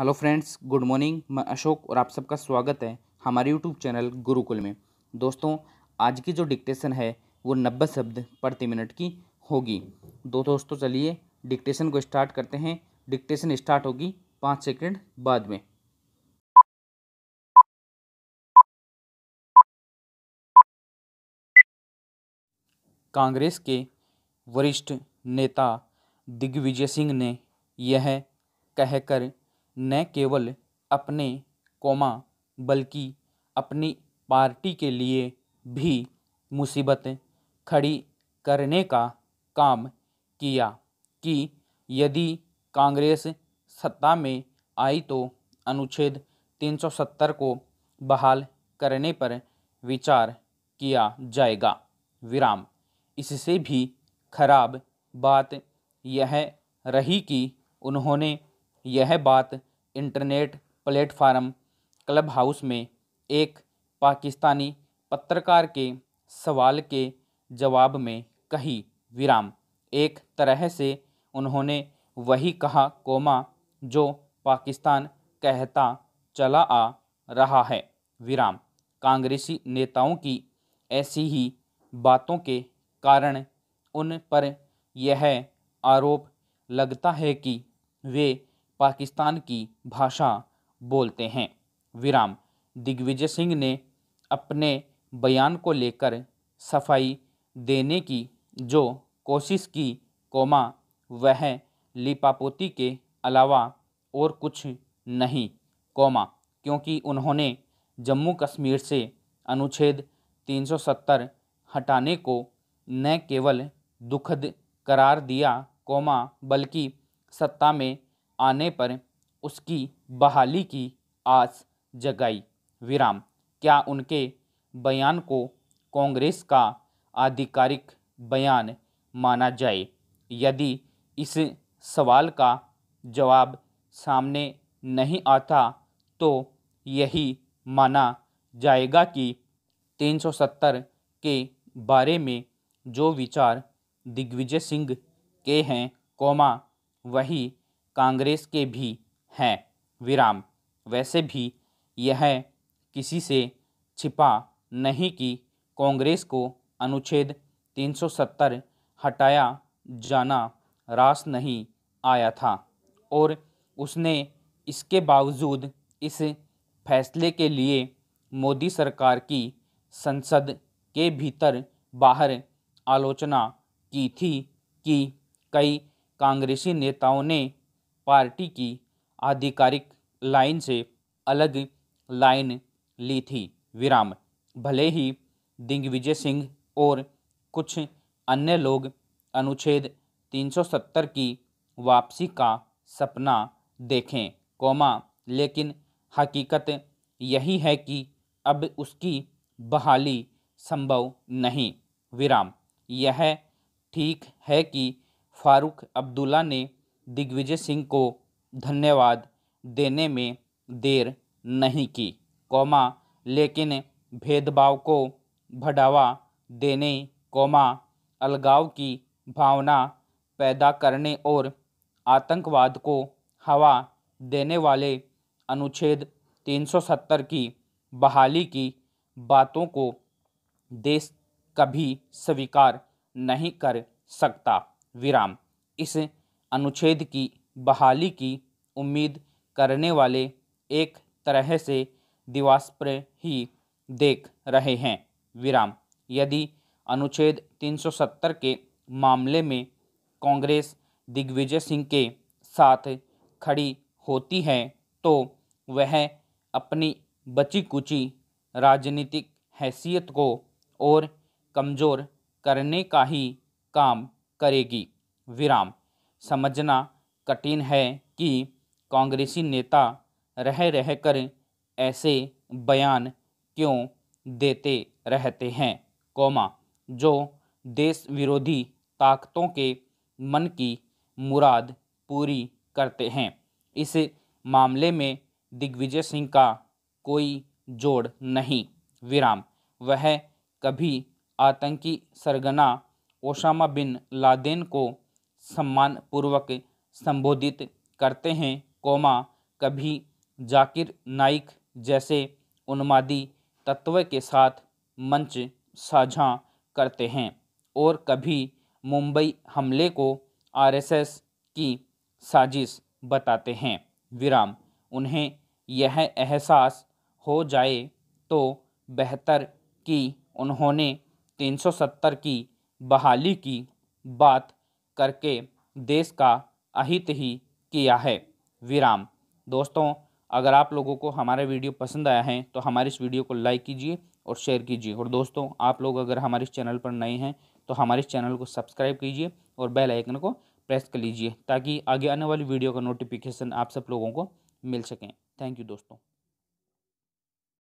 hello friends good morning मैं अशोक और आप सबका स्वागत है हमारे यूट्यूब चैनल गुरुकुल में दोस्तों आज की जो डिक्टेशन है वो नब्बे शब्द प्रति मिनट की होगी दो दोस्तों चलिए डिक्टेशन को स्टार्ट करते हैं डिक्टेशन स्टार्ट होगी पाँच सेकेंड बाद में कांग्रेस के वरिष्ठ नेता दिग्विजय सिंह ने यह कहकर न केवल अपने कौमा बल्कि अपनी पार्टी के लिए भी मुसीबत खड़ी करने का काम किया कि यदि कांग्रेस सत्ता में आई तो अनुच्छेद 370 को बहाल करने पर विचार किया जाएगा विराम इससे भी खराब बात यह रही कि उन्होंने यह बात इंटरनेट प्लेटफार्म क्लब हाउस में एक पाकिस्तानी पत्रकार के सवाल के जवाब में कही विराम एक तरह से उन्होंने वही कहा कोमा जो पाकिस्तान कहता चला आ रहा है विराम कांग्रेसी नेताओं की ऐसी ही बातों के कारण उन पर यह आरोप लगता है कि वे पाकिस्तान की भाषा बोलते हैं विराम दिग्विजय सिंह ने अपने बयान को लेकर सफाई देने की जो कोशिश की कोमा वह लिपापोती के अलावा और कुछ नहीं कोमा क्योंकि उन्होंने जम्मू कश्मीर से अनुच्छेद 370 हटाने को न केवल दुखद करार दिया कोमा बल्कि सत्ता में आने पर उसकी बहाली की आस जगाई विराम क्या उनके बयान को कांग्रेस का आधिकारिक बयान माना जाए यदि इस सवाल का जवाब सामने नहीं आता तो यही माना जाएगा कि 370 के बारे में जो विचार दिग्विजय सिंह के हैं कौमा वही कांग्रेस के भी हैं विराम वैसे भी यह किसी से छिपा नहीं कि कांग्रेस को अनुच्छेद 370 हटाया जाना रास नहीं आया था और उसने इसके बावजूद इस फैसले के लिए मोदी सरकार की संसद के भीतर बाहर आलोचना की थी कि कई कांग्रेसी नेताओं ने पार्टी की आधिकारिक लाइन से अलग लाइन ली थी विराम भले ही दिग्विजय सिंह और कुछ अन्य लोग अनुच्छेद 370 की वापसी का सपना देखें कोमा लेकिन हकीकत यही है कि अब उसकी बहाली संभव नहीं विराम यह ठीक है कि फारूक अब्दुल्ला ने दिग्विजय सिंह को धन्यवाद देने में देर नहीं की कौमा लेकिन भेदभाव को बढ़ावा देने कौमा अलगाव की भावना पैदा करने और आतंकवाद को हवा देने वाले अनुच्छेद 370 की बहाली की बातों को देश कभी स्वीकार नहीं कर सकता विराम इस अनुच्छेद की बहाली की उम्मीद करने वाले एक तरह से दिवास्प्र ही देख रहे हैं विराम यदि अनुच्छेद 370 के मामले में कांग्रेस दिग्विजय सिंह के साथ खड़ी होती है तो वह अपनी बची कुची राजनीतिक हैसियत को और कमज़ोर करने का ही काम करेगी विराम समझना कठिन है कि कांग्रेसी नेता रह रह कर ऐसे बयान क्यों देते रहते हैं कौमा जो देश विरोधी ताकतों के मन की मुराद पूरी करते हैं इस मामले में दिग्विजय सिंह का कोई जोड़ नहीं विराम वह कभी आतंकी सरगना ओसामा बिन लादेन को सम्मान पूर्वक संबोधित करते हैं कोमा कभी जाकिर नाइक जैसे उन्मादी तत्व के साथ मंच साझा करते हैं और कभी मुंबई हमले को आरएसएस की साजिश बताते हैं विराम उन्हें यह एहसास हो जाए तो बेहतर कि उन्होंने 370 की बहाली की बात करके देश का अहित ही किया है विराम दोस्तों अगर आप लोगों को हमारा वीडियो पसंद आया है तो हमारे इस वीडियो को लाइक कीजिए और शेयर कीजिए और दोस्तों आप लोग अगर हमारे इस चैनल पर नए हैं तो हमारे इस चैनल को सब्सक्राइब कीजिए और बेल आइकन को प्रेस कर लीजिए ताकि आगे आने वाली वीडियो का नोटिफिकेशन आप सब लोगों को मिल सकें थैंक यू दोस्तों